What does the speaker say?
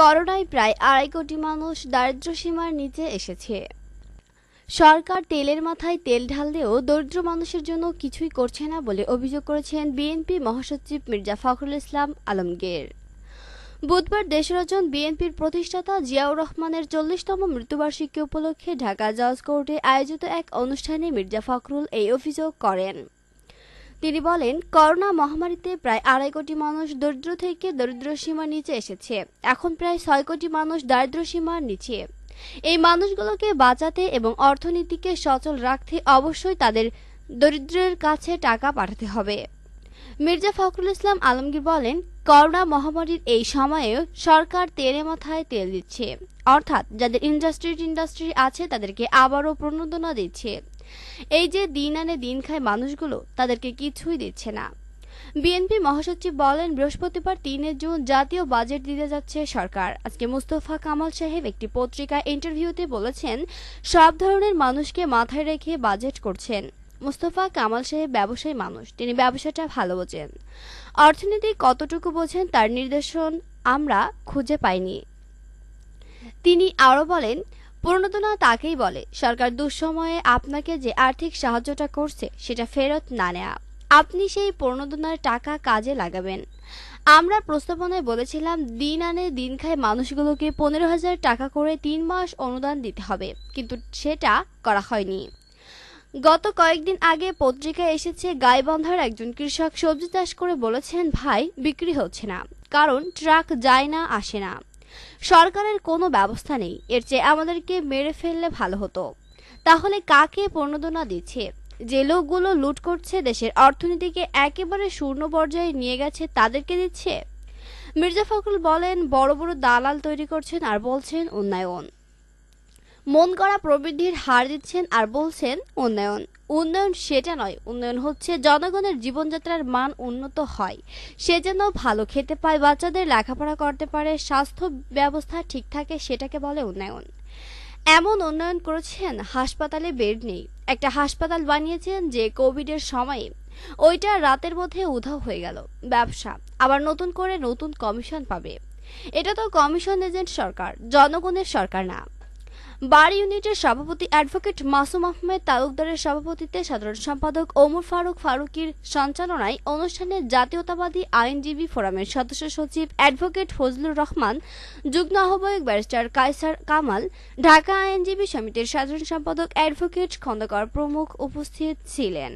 করোনায় প্রায় আড়াই কোটি মানুষ দারিদ্র সীমার নিচে এসেছে সরকার তেলের মাথায় তেল ঢাললেও দরিদ্র মানুষের জন্য কিছুই করছে না বলে অভিযোগ করেছেন বিএনপি মহাসচিব মির্জা ফখরুল ইসলাম আলমগীর বুধবার দেশরজন বিএনপির প্রতিষ্ঠাতা জিয়াউর রহমানের চল্লিশতম মৃত্যুবার্ষিকী উপলক্ষে ঢাকা জজ কোর্টে আয়োজিত এক অনুষ্ঠানে মির্জা ফখরুল এই অভিযোগ করেন তিনি বলেন করোনা মহামারীতে প্রায় আড়াই কোটি মানুষ দরিদ্র থেকে দরিদ্র সীমার নিচে এসেছে এখন প্রায় ছয় কোটি মানুষ দারিদ্র সীমার নিচে এই মানুষগুলোকে বাঁচাতে এবং অর্থনীতিকে সচল রাখতে অবশ্যই তাদের দরিদ্রের কাছে টাকা পাঠাতে হবে মির্জা ফখরুল ইসলাম আলমগীর বলেন করোনা মহামারীর এই সময়েও সরকার তেলে মাথায় তেল দিচ্ছে অর্থাৎ যাদের ইন্ডাস্ট্রি ইন্ডাস্ট্রি আছে তাদেরকে আবারও প্রণোদনা দিচ্ছে এই যে দিন আনে দিন খায় মানুষগুলো তাদেরকে কিছুই দিচ্ছে না বিএনপি মহাসচিব বলেন বৃহস্পতিবার তিনে জুন জাতীয় বাজেট দিতে যাচ্ছে সরকার আজকে মুস্তফা কামাল সাহেব একটি পত্রিকায় ইন্টারভিউতে বলেছেন সব ধরনের মানুষকে মাথায় রেখে বাজেট করছেন মুস্তফা কামাল সাহেব ব্যবসায়ী মানুষ তিনি ব্যবসাটা ভালো বোঝেন অর্থনীতি কতটুকু বোঝেন তার নির্দেশন আমরা খুঁজে পাইনি তিনি আরও বলেন প্রণোদনা তাকেই বলে সরকার দুঃসময়ে আপনাকে যে আর্থিক সাহায্যটা করছে সেটা ফেরত না নেয়া আপনি সেই প্রণোদনার টাকা কাজে লাগাবেন আমরা প্রস্তাবনায় বলেছিলাম দিন আনে দিন খায় মানুষগুলোকে পনেরো হাজার টাকা করে তিন মাস অনুদান দিতে হবে কিন্তু সেটা করা হয়নি গত কয়েকদিন আগে পত্রিকায় এসেছে গাইবান্ধার একজন কৃষক সবজি চাষ করে বলেছেন ভাই বিক্রি হচ্ছে না কারণ ট্রাক যায় না আসে না সরকারের কোনো ব্যবস্থা নেই এর চেয়ে আমাদেরকে মেরে ফেললে ভালো হতো তাহলে কাকে প্রণোদনা দিচ্ছে যে লোকগুলো লুট করছে দেশের অর্থনীতিকে একেবারে শূন্য পর্যায়ে নিয়ে গেছে তাদেরকে দিচ্ছে মির্জা ফখরুল বলেন বড় বড় দালাল তৈরি করছেন আর বলছেন উন্নয়ন মন করা প্রবৃদ্ধির হার দিচ্ছেন আর বলছেন উন্নয়ন উন্নয়ন সেটা নয় উন্নয়ন হচ্ছে জনগণের জীবনযাত্রার মান উন্নত হয় সে যেন ভালো খেতে পায় বাচ্চাদের লেখাপড়া করতে পারে স্বাস্থ্য ব্যবস্থা ঠিক থাকে সেটাকে বলে উন্নয়ন এমন উন্নয়ন করেছেন হাসপাতালে বেড নেই একটা হাসপাতাল বানিয়েছেন যে কোভিডের সময়ে ওইটা রাতের মধ্যে উধাও হয়ে গেল ব্যবসা আবার নতুন করে নতুন কমিশন পাবে এটা তো কমিশন এজেন্ট সরকার জনগণের সরকার না বার ইউনিটের সভাপতি অ্যাডভোকেট মাসুম আহমেদ তালুকদারের সভাপতিত্বে সাধারণ সম্পাদক ওমর ফারুক ফারুকির সঞ্চালনায় অনুষ্ঠানে জাতীয়তাবাদী আইনজীবী ফোরামের সদস্য সচিব অ্যাডভোকেট ফজলুর রহমান যুগ্ম আহ্বায়ক ব্যারিস্টার কায়সার কামাল ঢাকা আইনজীবী সমিতির সাধারণ সম্পাদক অ্যাডভোকেট খন্দকার প্রমুখ উপস্থিত ছিলেন